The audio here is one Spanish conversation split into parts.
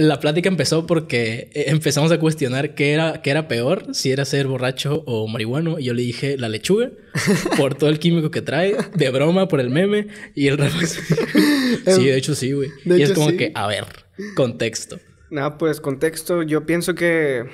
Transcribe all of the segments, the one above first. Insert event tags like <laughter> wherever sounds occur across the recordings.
la plática empezó porque eh, empezamos a cuestionar qué era, era peor, si era ser borracho o marihuano. Y yo le dije la lechuga <laughs> por todo el químico que trae, de broma por el meme. Y el Rafa. <laughs> sí, de hecho sí, güey. Y es como que, a ver, contexto. Nada, pues contexto. Yo pienso que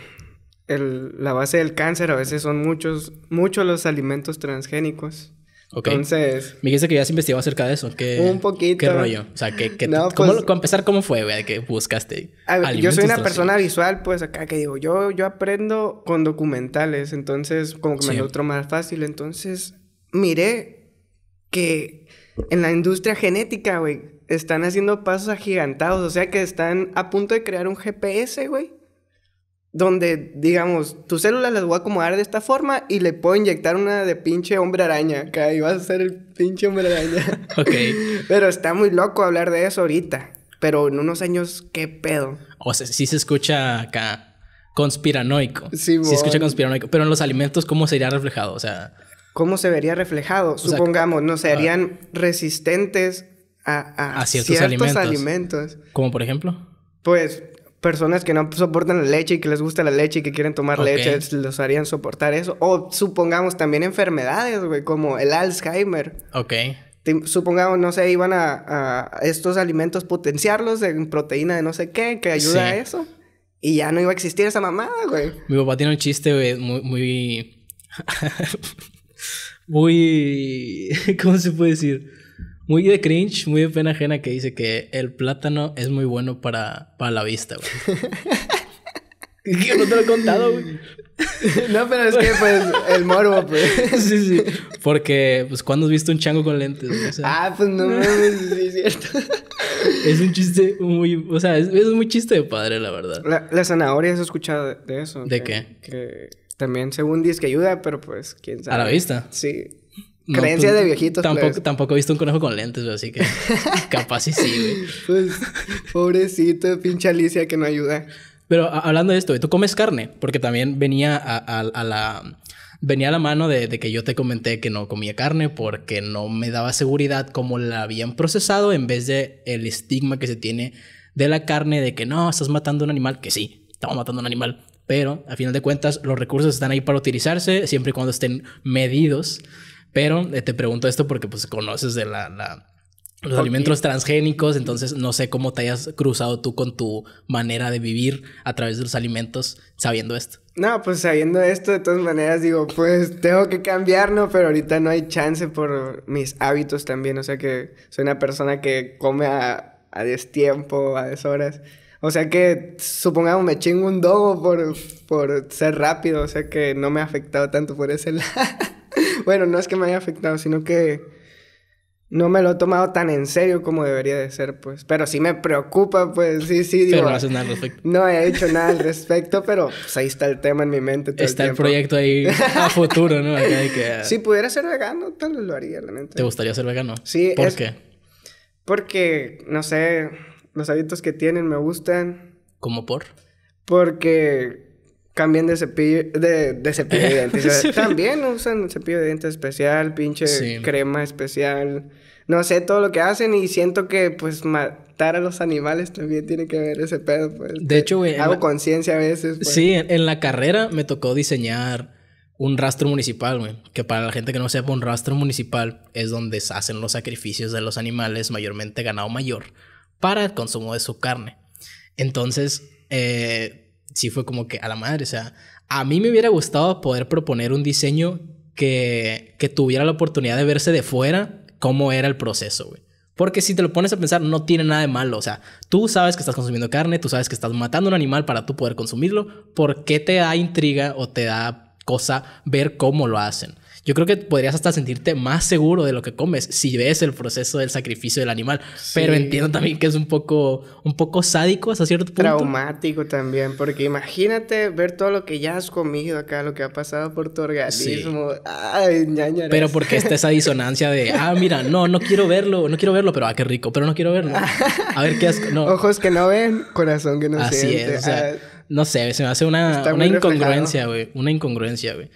la base del cáncer a veces son muchos, muchos los alimentos transgénicos. Entonces. Me dijiste que ya se investigado acerca de eso. que un poquito. ¿Qué rollo? O sea, que, ¿cómo, pues empezar, ¿cómo fue, güey? Que buscaste. A yo soy una persona visual, pues acá que digo, yo, yo aprendo con documentales, entonces, como que me lo otro más fácil. Entonces, miré que en la industria genética, güey, están haciendo pasos agigantados. O sea, que están a punto de crear un GPS, güey donde, digamos, tus células las voy a acomodar de esta forma y le puedo inyectar una de pinche hombre araña, Que y vas a ser el pinche hombre araña. <laughs> ok. Pero está muy loco hablar de eso ahorita, pero en unos años, ¿qué pedo? O sea, sí se escucha acá conspiranoico. Sí, bueno. se escucha conspiranoico, pero en los alimentos, ¿cómo sería reflejado? O sea... ¿Cómo se vería reflejado? Supongamos, no ah, serían resistentes a, ciertos, alimentos. alimentos. ¿Como por ejemplo? Pues personas que no soportan la leche y que les gusta la leche y que quieren tomar leche, los harían soportar eso. O supongamos también enfermedades, güey, como el Alzheimer. Ok. supongamos, no sé, iban a, a, estos alimentos potenciarlos en proteína de no sé qué, que ayuda a eso. Y ya no iba a existir esa mamada, güey. Mi papá tiene un chiste, güey, muy... muy... <laughs> muy... <laughs> ¿Cómo se puede decir? muy de cringe, muy de pena ajena que dice que el plátano es muy bueno para, para la vista, güey. <laughs> Yo no te lo he contado, güey. <laughs> No, pero es que, pues, el morbo, pues. <laughs> Sí, sí. Porque, pues, ¿cuándo has visto un chango con lentes? ah, pues no, no, sí, es cierto. Es un chiste muy. O sea, es, muy chiste de padre, la verdad. La, la zanahoria, ¿has escuchado de, eso? ¿De qué? Que también, según dice que ayuda, pero pues, quién sabe. A la vista. Sí. Creencias pues, de viejitos. Tampoco, pues. tampoco he visto un conejo con lentes, así que <laughs> capaz y sí, güey. Pues, pobrecito, pinche Alicia que no ayuda. Pero hablando de esto, ¿tú comes carne? Porque también venía a, la... Venía a la mano de, que yo te comenté que no comía carne porque no me daba seguridad cómo la habían procesado en vez de el estigma que se tiene de la carne de que no, estás matando un animal, que sí, estamos matando un animal, pero a final de cuentas los recursos están ahí para utilizarse siempre y cuando estén medidos. Pero eh, te pregunto esto porque pues conoces de la, los alimentos transgénicos, entonces no sé cómo te hayas cruzado tú con tu manera de vivir a través de los alimentos sabiendo esto. No, pues sabiendo esto, de todas maneras digo, pues tengo que cambiar, Pero ahorita no hay chance por mis hábitos también, o sea que soy una persona que come a, a destiempo, a deshoras. O sea que, supongamos, me chingo un dogo por, por ser rápido, o sea que no me ha afectado tanto por ese <laughs> lado. <laughs> bueno, no es que me haya afectado, sino que no me lo he tomado tan en serio como debería de ser, pues. Pero sí me preocupa, pues, sí, sí. no haces nada al respecto. No he hecho nada al respecto, pero pues, ahí está el tema en mi mente. Todo está el, proyecto ahí a <laughs> futuro, ¿no? Ah, si pudiera ser vegano, tal vez lo haría, realmente. ¿Te gustaría ser vegano? Sí. ¿Por qué? Porque, no sé, los hábitos que tienen me gustan. ¿Cómo por? Porque cambien de cepillo, de, cepillo dientes. <laughs> también usan cepillo de dientes especial, pinche crema especial. No sé todo lo que hacen y siento que pues matar a los animales también tiene que ver ese pedo. Pues, de hecho, güey. Hago conciencia a veces. Pues. Sí, en, la carrera me tocó diseñar un rastro municipal, güey. Que para la gente que no sepa, un rastro municipal es donde se hacen los sacrificios de los animales, mayormente ganado mayor, para el consumo de su carne. Entonces, eh, sí fue como que a la madre, o sea, a mí me hubiera gustado poder proponer un diseño que, que tuviera la oportunidad de verse de fuera cómo era el proceso, güey. Porque si te lo pones a pensar, no tiene nada de malo. O sea, tú sabes que estás consumiendo carne, tú sabes que estás matando un animal para tú poder consumirlo. ¿Por qué te da intriga o te da cosa ver cómo lo hacen? yo creo que podrías hasta sentirte más seguro de lo que comes si ves el proceso del sacrificio del animal. Pero entiendo también que es un poco, un poco sádico hasta cierto punto. Traumático también, porque imagínate ver todo lo que ya has comido acá, lo que ha pasado por tu organismo. Ay, Pero porque está esa disonancia de, <laughs> ah, mira, no, no quiero verlo, no quiero verlo, pero ah, qué rico, pero no quiero verlo. <laughs> A ver qué asco. Ojos que no ven, corazón que no Así Es, o sea, ah. no sé, se me hace una, una incongruencia, güey. Una incongruencia, güey.